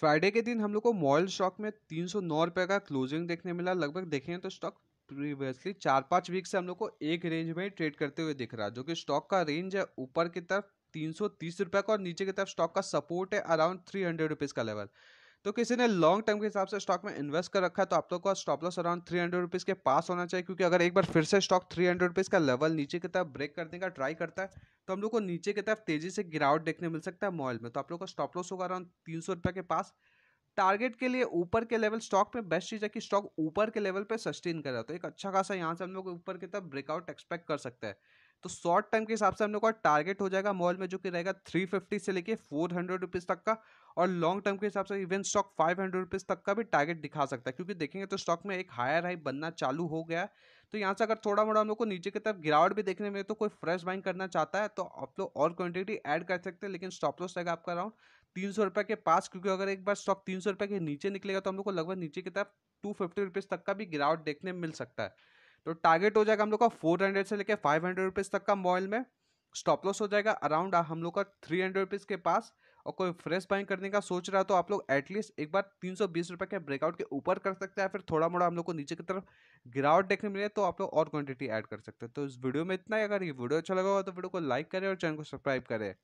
Friday के दिन हम लोग को मॉयल स्टॉक में तीन सौ नौ रुपये का क्लोजिंग देखने मिला लगभग देखें तो स्टॉक प्रीवियसली चार पाँच वीक से हम लोग को एक रेंज में ट्रेड करते हुए दिख रहा है जो कि स्टॉक का रेंज है ऊपर की तरफ तीन सौ तीस रुपये का और नीचे की तरफ स्टॉक का सपोर्ट है अराउंड थ्री हंड्रेड रुपीज़ का लेवल तो किसी ने लॉन्ग टर्म के हिसाब से स्टॉक में इन्वेस्ट कर रखा है तो आप लोग का stop loss around three hundred rupees के पास होना चाहिए क्योंकि अगर एक बार फिर से स्टॉक थ्री हंड्रेड रुपीज़ का लेवल नीचे की तरफ ब्रेक करने का ट्राई करता है तो हम लोग को नीचे की तरफ तेजी से गिरावट देखने मिल सकता है मॉयल में तो आप लोग का स्टॉप लॉस होगा अराउंड तीन सौ रुपये के पास टारगेट के लिए ऊपर के लेवल स्टॉक में बेस्ट चीज़ है कि स्टॉक ऊपर के लेवल पे सस्टेन कर रहा है तो एक अच्छा खासा यहाँ से हम लोग ऊपर की तरफ ब्रेकआउट एक्सपेक्ट कर सकते हैं तो शॉर्ट टर्म के हिसाब से हम लोग का टारगेट हो जाएगा मॉल में जो कि रहेगा थ्री फिफ्टी से लेके फोर हंड्रेड रुपीज़ तक का और लॉन्ग टर्म के हिसाब से even stock five hundred rupees तक का भी टारगेट दिखा सकता है क्योंकि देखेंगे तो स्टॉक में एक हायर हाई बनना चालू हो गया है तो यहाँ से अगर थोड़ा मोड़ा हम लोग को नीचे की तरफ गिरावट भी देखने मिले तो कोई फ्रेश बाइंग करना चाहता है तो आप लोग और क्वान्टिटी ऐड कर सकते हैं लेकिन स्टॉप लॉस रहेगा आपका अराउंड तीन सौ रुपये के पास क्योंकि अगर एक बार स्टॉक तीन सौ रुपये के नीचे निकलेगा तो हम लोग को लगभग नीचे की तरफ टू फिफ्टी रुपीज़ तक का भी गिरावट देखने मिल सकता है तो टारगेट हो जाएगा हम लोग का फोर हंड्रेड से लेकर फाइव हंड्रेड रुपीज़ तक का मोबाइल में स्टॉप लॉस हो जाएगा अराउंड हम लोग का थ्री हंड्रेड रुपीज़ के पास और कोई फ्रेश बाइंग करने का सोच रहा है तो आप लोग एटलीस्ट एक बार तीन सौ बीस रुपये के ब्रेकआउट के ऊपर कर सकते हैं फिर थोड़ा मोड़ा हम लोग को नीचे की तरफ गिरावट देखने मिले तो आप लोग और क्वांटिटी ऐड कर सकते हैं तो इस वीडियो में इतना ही अगर ये वीडियो अच्छा लगा हो तो वीडियो को लाइक करें और चैनल को सब्सक्राइब करें